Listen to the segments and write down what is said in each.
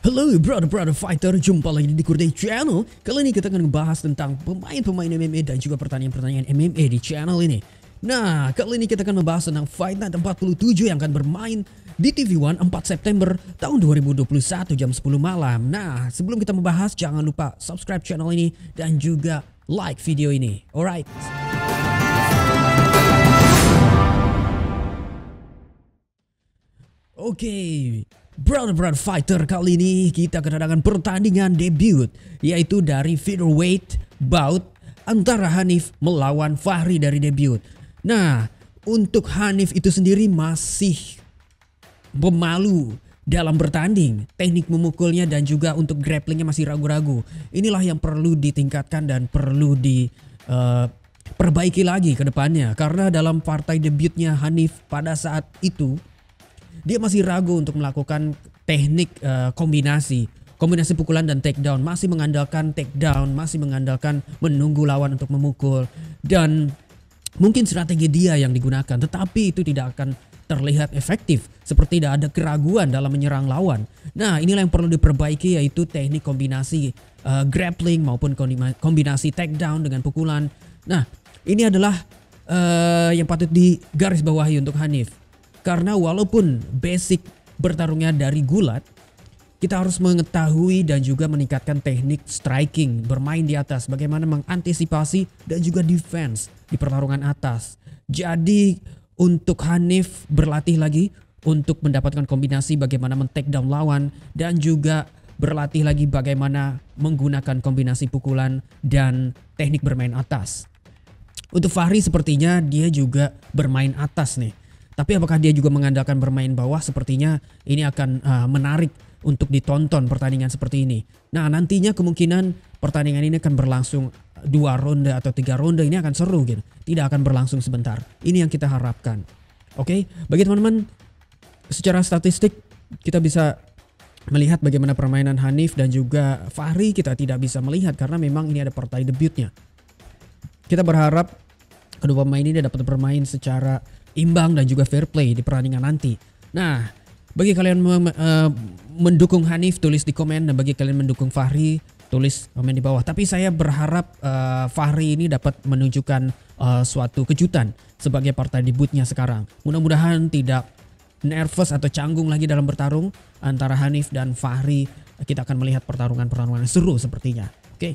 Halo brother brother fighter, jumpa lagi di Kurdai Channel Kali ini kita akan membahas tentang pemain-pemain MMA dan juga pertanyaan-pertanyaan MMA di channel ini Nah, kali ini kita akan membahas tentang Fight Night 47 yang akan bermain di TV One 4 September tahun 2021 jam 10 malam Nah, sebelum kita membahas jangan lupa subscribe channel ini dan juga like video ini Alright Oke, okay. Brown Brown Fighter kali ini kita kedatangan pertandingan debut yaitu dari featherweight bout antara Hanif melawan Fahri dari debut. Nah, untuk Hanif itu sendiri masih pemalu dalam bertanding, teknik memukulnya dan juga untuk grapplingnya masih ragu-ragu. Inilah yang perlu ditingkatkan dan perlu di uh, perbaiki lagi ke depannya karena dalam partai debutnya Hanif pada saat itu dia masih ragu untuk melakukan teknik uh, kombinasi kombinasi pukulan dan takedown masih mengandalkan takedown masih mengandalkan menunggu lawan untuk memukul dan mungkin strategi dia yang digunakan tetapi itu tidak akan terlihat efektif seperti tidak ada keraguan dalam menyerang lawan. Nah, inilah yang perlu diperbaiki yaitu teknik kombinasi uh, grappling maupun kombinasi takedown dengan pukulan. Nah, ini adalah uh, yang patut digarisbawahi untuk Hanif. Karena walaupun basic bertarungnya dari gulat, kita harus mengetahui dan juga meningkatkan teknik striking, bermain di atas, bagaimana mengantisipasi dan juga defense di pertarungan atas. Jadi untuk Hanif berlatih lagi untuk mendapatkan kombinasi bagaimana men take down lawan dan juga berlatih lagi bagaimana menggunakan kombinasi pukulan dan teknik bermain atas. Untuk Fahri sepertinya dia juga bermain atas nih. Tapi apakah dia juga mengandalkan bermain bawah? Sepertinya ini akan uh, menarik untuk ditonton pertandingan seperti ini. Nah nantinya kemungkinan pertandingan ini akan berlangsung dua ronde atau tiga ronde ini akan seru gitu. Tidak akan berlangsung sebentar. Ini yang kita harapkan. Oke, okay? bagi teman-teman secara statistik kita bisa melihat bagaimana permainan Hanif dan juga Fahri kita tidak bisa melihat karena memang ini ada partai debutnya. Kita berharap kedua pemain ini dapat bermain secara imbang dan juga fair play di pertandingan nanti. Nah, bagi kalian me me eh, mendukung Hanif tulis di komen dan bagi kalian mendukung Fahri tulis komen di bawah. Tapi saya berharap uh, Fahri ini dapat menunjukkan uh, suatu kejutan sebagai partai debutnya sekarang. Mudah-mudahan tidak nervous atau canggung lagi dalam bertarung antara Hanif dan Fahri. Kita akan melihat pertarungan-pertarungan seru sepertinya. Oke. Okay.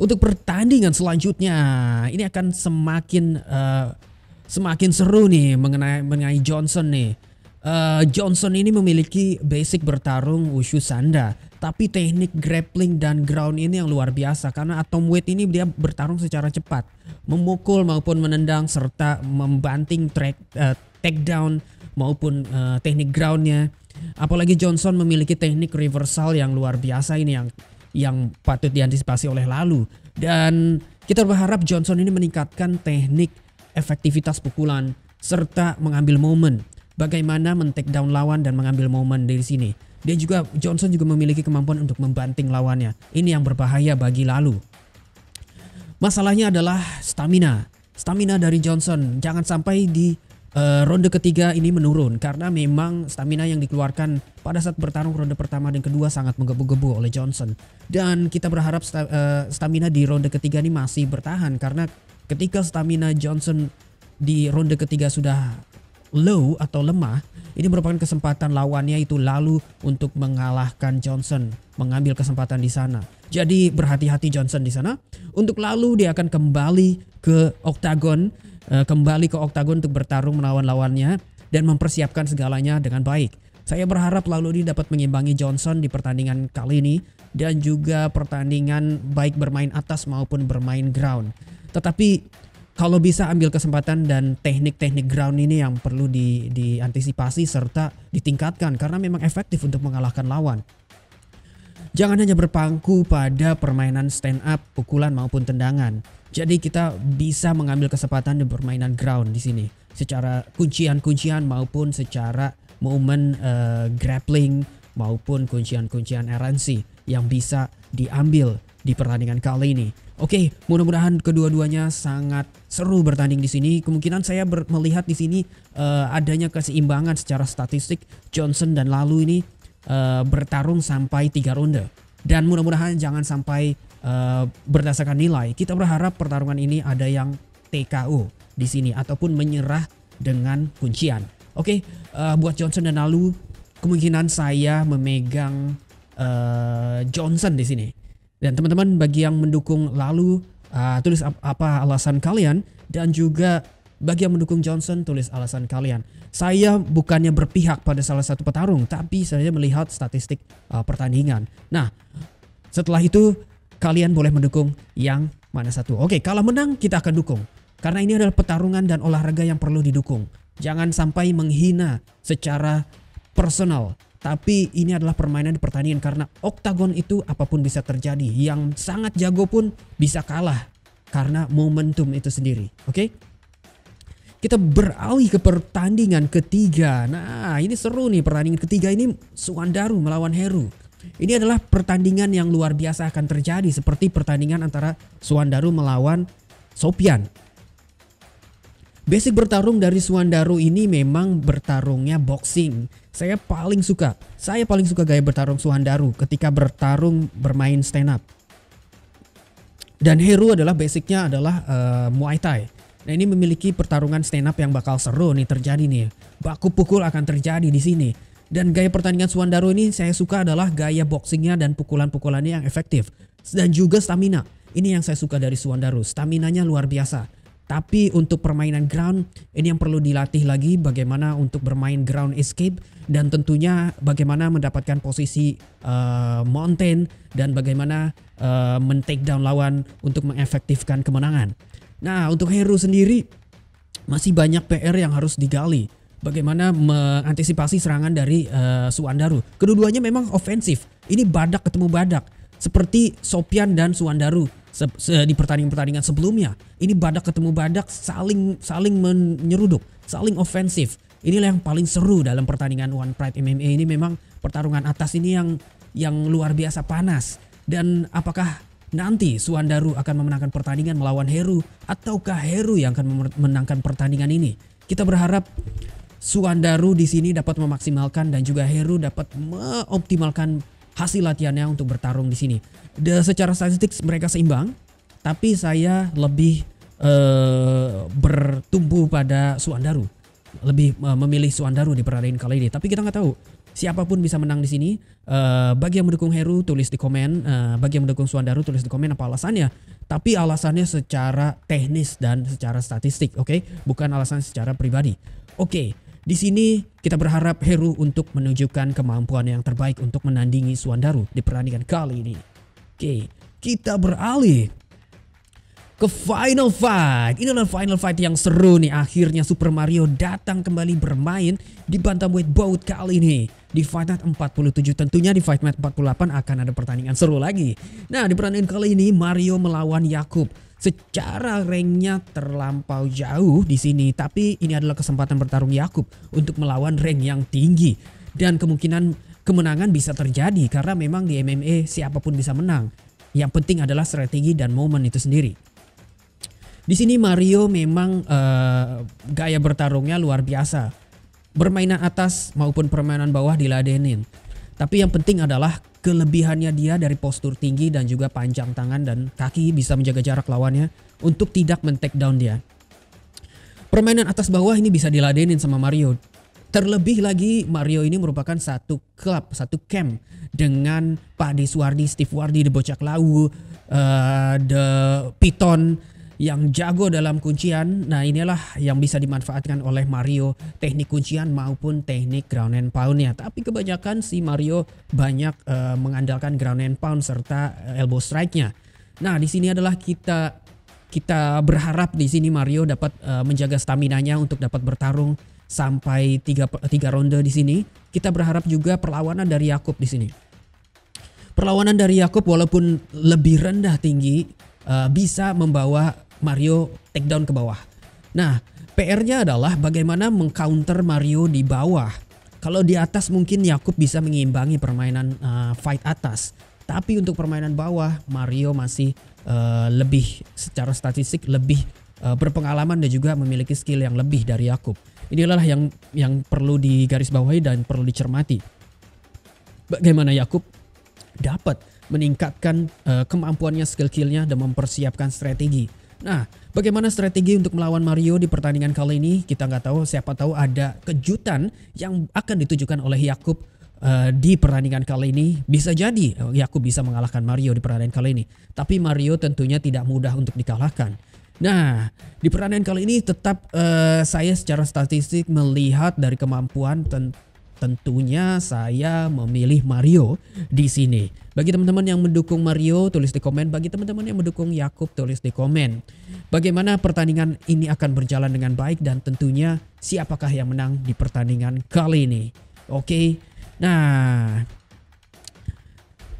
Untuk pertandingan selanjutnya, ini akan semakin uh, semakin seru nih mengenai mengenai Johnson nih. Uh, Johnson ini memiliki basic bertarung wushu sanda, tapi teknik grappling dan ground ini yang luar biasa karena atom weight ini dia bertarung secara cepat, memukul maupun menendang serta membanting track uh, eh, takedown maupun uh, teknik groundnya. Apalagi Johnson memiliki teknik reversal yang luar biasa ini yang yang patut diantisipasi oleh lalu dan kita berharap Johnson ini meningkatkan teknik efektivitas pukulan, serta mengambil momen. Bagaimana men down lawan dan mengambil momen dari sini. Dia juga Johnson juga memiliki kemampuan untuk membanting lawannya. Ini yang berbahaya bagi Lalu. Masalahnya adalah stamina. Stamina dari Johnson jangan sampai di uh, ronde ketiga ini menurun karena memang stamina yang dikeluarkan pada saat bertarung ronde pertama dan kedua sangat menggebu-gebu oleh Johnson. Dan kita berharap sta uh, stamina di ronde ketiga ini masih bertahan karena ketika stamina Johnson di ronde ketiga sudah low atau lemah, ini merupakan kesempatan lawannya itu lalu untuk mengalahkan Johnson, mengambil kesempatan di sana. Jadi berhati-hati Johnson di sana. Untuk lalu dia akan kembali ke oktagon, eh, kembali ke oktagon untuk bertarung melawan lawannya dan mempersiapkan segalanya dengan baik. Saya berharap lalu dia dapat mengimbangi Johnson di pertandingan kali ini dan juga pertandingan baik bermain atas maupun bermain ground. Tetapi kalau bisa ambil kesempatan dan teknik-teknik ground ini yang perlu di, diantisipasi serta ditingkatkan karena memang efektif untuk mengalahkan lawan. Jangan hanya berpangku pada permainan stand up, pukulan maupun tendangan. Jadi kita bisa mengambil kesempatan di permainan ground di sini secara kuncian-kuncian maupun secara momen uh, grappling maupun kuncian-kuncian RNC yang bisa diambil di pertandingan kali ini. Oke, mudah-mudahan kedua-duanya sangat seru bertanding di sini. Kemungkinan saya melihat di sini uh, adanya keseimbangan secara statistik Johnson dan Lalu ini uh, bertarung sampai tiga ronde. Dan mudah-mudahan jangan sampai uh, berdasarkan nilai. Kita berharap pertarungan ini ada yang TKO di sini ataupun menyerah dengan kuncian. Oke, uh, buat Johnson dan Lalu kemungkinan saya memegang uh, Johnson di sini dan teman-teman bagi yang mendukung lalu uh, tulis apa alasan kalian dan juga bagi yang mendukung Johnson tulis alasan kalian. Saya bukannya berpihak pada salah satu petarung tapi saya melihat statistik uh, pertandingan. Nah, setelah itu kalian boleh mendukung yang mana satu. Oke, kalau menang kita akan dukung. Karena ini adalah pertarungan dan olahraga yang perlu didukung. Jangan sampai menghina secara personal tapi ini adalah permainan di pertandingan karena oktagon itu apapun bisa terjadi. Yang sangat jago pun bisa kalah karena momentum itu sendiri. Oke? Okay? Kita beralih ke pertandingan ketiga. Nah, ini seru nih pertandingan ketiga ini Suwandaru melawan Heru. Ini adalah pertandingan yang luar biasa akan terjadi seperti pertandingan antara Suwandaru melawan Sopian. Basic bertarung dari Suandaru ini memang bertarungnya boxing. Saya paling suka. Saya paling suka gaya bertarung Suandaru ketika bertarung bermain stand up. Dan Heru adalah basicnya adalah uh, Muay Thai. Nah ini memiliki pertarungan stand up yang bakal seru nih terjadi nih. Baku pukul akan terjadi di sini. Dan gaya pertandingan Suandaru ini saya suka adalah gaya boxingnya dan pukulan-pukulannya yang efektif. Dan juga stamina. Ini yang saya suka dari Suandaru. Staminanya luar biasa tapi untuk permainan ground ini yang perlu dilatih lagi bagaimana untuk bermain ground escape dan tentunya bagaimana mendapatkan posisi uh, mountain dan bagaimana uh, eh, men take down lawan untuk mengefektifkan kemenangan. Nah, untuk Hero sendiri masih banyak PR yang harus digali. Bagaimana mengantisipasi serangan dari uh, Suandaru. kedua memang ofensif. Ini badak ketemu badak seperti Sopian dan Suandaru se se di pertandingan-pertandingan sebelumnya. Ini badak ketemu badak saling saling menyeruduk, saling ofensif. Inilah yang paling seru dalam pertandingan One Pride MMA ini memang pertarungan atas ini yang yang luar biasa panas. Dan apakah nanti Suandaru akan memenangkan pertandingan melawan Heru ataukah Heru yang akan memenangkan pertandingan ini? Kita berharap Suandaru di sini dapat memaksimalkan dan juga Heru dapat mengoptimalkan hasil latihannya untuk bertarung di sini. De, secara statistik mereka seimbang, tapi saya lebih uh, eh, bertumpu pada Suandaru. Lebih uh, memilih Suandaru di pertandingan kali ini. Tapi kita nggak tahu siapapun bisa menang di sini. Uh, bagi yang mendukung Heru tulis di komen, uh, bagi yang mendukung Suandaru tulis di komen apa alasannya. Tapi alasannya secara teknis dan secara statistik, oke? Okay? Bukan alasan secara pribadi. Oke. Okay di sini kita berharap Heru untuk menunjukkan kemampuan yang terbaik untuk menandingi Suandaru di pertandingan kali ini. Oke, kita beralih ke final fight. Ini adalah final fight yang seru nih. Akhirnya Super Mario datang kembali bermain di bantamweight bout kali ini. Di Fight Night 47 tentunya di Fight Night 48 akan ada pertandingan seru lagi. Nah di pertandingan kali ini Mario melawan Yakub. Secara ranknya terlampau jauh di sini, tapi ini adalah kesempatan bertarung Yakub untuk melawan rank yang tinggi dan kemungkinan kemenangan bisa terjadi karena memang di MMA siapapun bisa menang. Yang penting adalah strategi dan momen itu sendiri. Di sini Mario memang uh, gaya bertarungnya luar biasa. Bermainan atas maupun permainan bawah diladenin. Tapi yang penting adalah kelebihannya dia dari postur tinggi dan juga panjang tangan dan kaki bisa menjaga jarak lawannya untuk tidak men down dia. Permainan atas bawah ini bisa diladenin sama Mario. Terlebih lagi Mario ini merupakan satu klub, satu camp dengan Pak Deswardi, Steve Wardi, The Bocak Lau, uh, eh, The Piton, yang jago dalam kuncian. Nah inilah yang bisa dimanfaatkan oleh Mario teknik kuncian maupun teknik ground and poundnya. Tapi kebanyakan si Mario banyak uh, mengandalkan ground and pound serta eh, elbow strike-nya. Nah di sini adalah kita kita berharap di sini Mario dapat uh, menjaga stamina-nya untuk dapat bertarung sampai 3 3 ronde di sini. Kita berharap juga perlawanan dari Yakub di sini. Perlawanan dari Yakub walaupun lebih rendah tinggi uh, bisa membawa Mario take down ke bawah. Nah, PR-nya adalah bagaimana mengcounter Mario di bawah. Kalau di atas mungkin Yakub bisa mengimbangi permainan uh, fight atas, tapi untuk permainan bawah Mario masih uh, lebih secara statistik lebih uh, berpengalaman dan juga memiliki skill yang lebih dari Yakub. Inilah yang yang perlu digarisbawahi dan perlu dicermati. Bagaimana Yakub dapat meningkatkan uh, kemampuannya, skill-skillnya dan mempersiapkan strategi Nah, bagaimana strategi untuk melawan Mario di pertandingan kali ini? Kita nggak tahu, siapa tahu ada kejutan yang akan ditujukan oleh Yakub uh, eh, di pertandingan kali ini. Bisa jadi Yakub eh, bisa mengalahkan Mario di pertandingan kali ini. Tapi Mario tentunya tidak mudah untuk dikalahkan. Nah, di pertandingan kali ini tetap uh, saya secara statistik melihat dari kemampuan ten tentunya saya memilih Mario di sini. Bagi teman-teman yang mendukung Mario tulis di komen, bagi teman-teman yang mendukung Yakub tulis di komen. Bagaimana pertandingan ini akan berjalan dengan baik dan tentunya siapakah yang menang di pertandingan kali ini. Oke. Nah,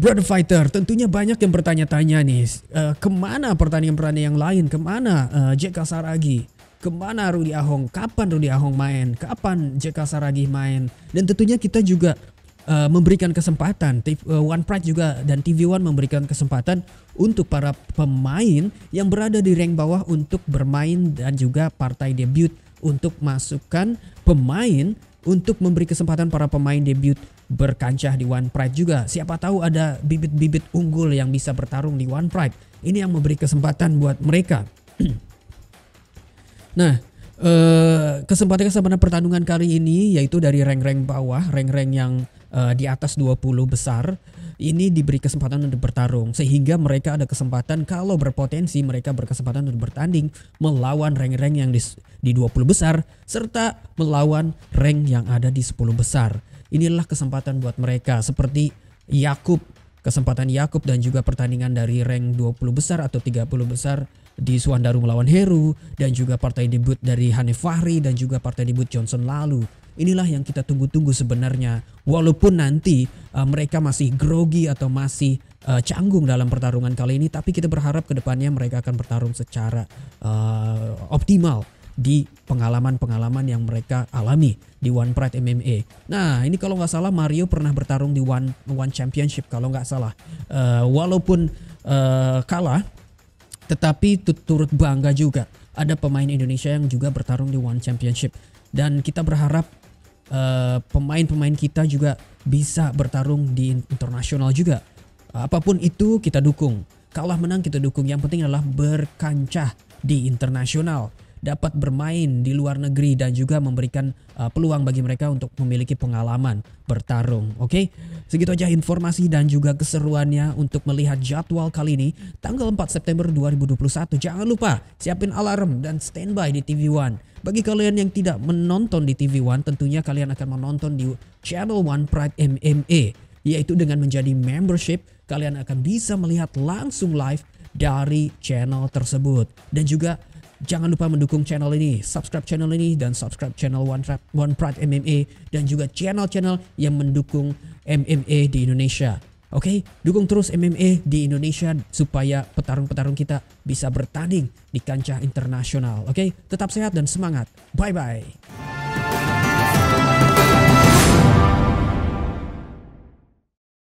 Brother Fighter, tentunya banyak yang bertanya-tanya nih, uh, kemana pertandingan-pertandingan yang lain, kemana uh, eh, JK Saragi, kemana Rudy Ahong, kapan Rudy Ahong main, kapan Jack Saragi main, dan tentunya kita juga uh, memberikan kesempatan uh, One Pride juga dan TV One memberikan kesempatan untuk para pemain yang berada di rank bawah untuk bermain dan juga partai debut untuk masukkan pemain untuk memberi kesempatan para pemain debut berkancah di One Pride juga. Siapa tahu ada bibit-bibit unggul yang bisa bertarung di One Pride. Ini yang memberi kesempatan buat mereka. nah, Eh, kesempatan-kesempatan pertandingan kali ini yaitu dari reng-reng bawah, reng-reng yang uh, di atas 20 besar ini diberi kesempatan untuk bertarung sehingga mereka ada kesempatan kalau berpotensi mereka berkesempatan untuk bertanding melawan reng-reng yang di, di 20 besar serta melawan reng yang ada di 10 besar. Inilah kesempatan buat mereka seperti Yakub kesempatan Yakub dan juga pertandingan dari rank 20 besar atau 30 besar di Suandaru melawan Heru dan juga partai debut dari Hanif Fahri dan juga partai debut Johnson lalu. Inilah yang kita tunggu-tunggu sebenarnya. Walaupun nanti uh, mereka masih grogi atau masih uh, canggung dalam pertarungan kali ini tapi kita berharap kedepannya mereka akan bertarung secara uh, optimal di pengalaman-pengalaman yang mereka alami di One Pride MMA. Nah ini kalau nggak salah Mario pernah bertarung di One One Championship kalau nggak salah. Uh, walaupun uh, kalah, tetapi turut bangga juga ada pemain Indonesia yang juga bertarung di One Championship dan kita berharap eh, pemain-pemain uh, pemain -pemain kita juga bisa bertarung di internasional juga. Apapun itu kita dukung. Kalah menang kita dukung. Yang penting adalah berkancah di internasional dapat bermain di luar negeri dan juga memberikan uh, peluang bagi mereka untuk memiliki pengalaman bertarung. Oke, okay? segitu aja informasi dan juga keseruannya untuk melihat jadwal kali ini tanggal 4 September 2021. Jangan lupa siapin alarm dan standby di TV One. Bagi kalian yang tidak menonton di TV One, tentunya kalian akan menonton di channel One Pride MMA, yaitu dengan menjadi membership kalian akan bisa melihat langsung live dari channel tersebut dan juga Jangan lupa mendukung channel ini, subscribe channel ini dan subscribe channel One, Trap, One Pride MMA dan juga channel-channel yang mendukung MMA di Indonesia. Oke, okay? dukung terus MMA di Indonesia supaya petarung-petarung kita bisa bertanding di kancah internasional. Oke, okay? tetap sehat dan semangat. Bye bye.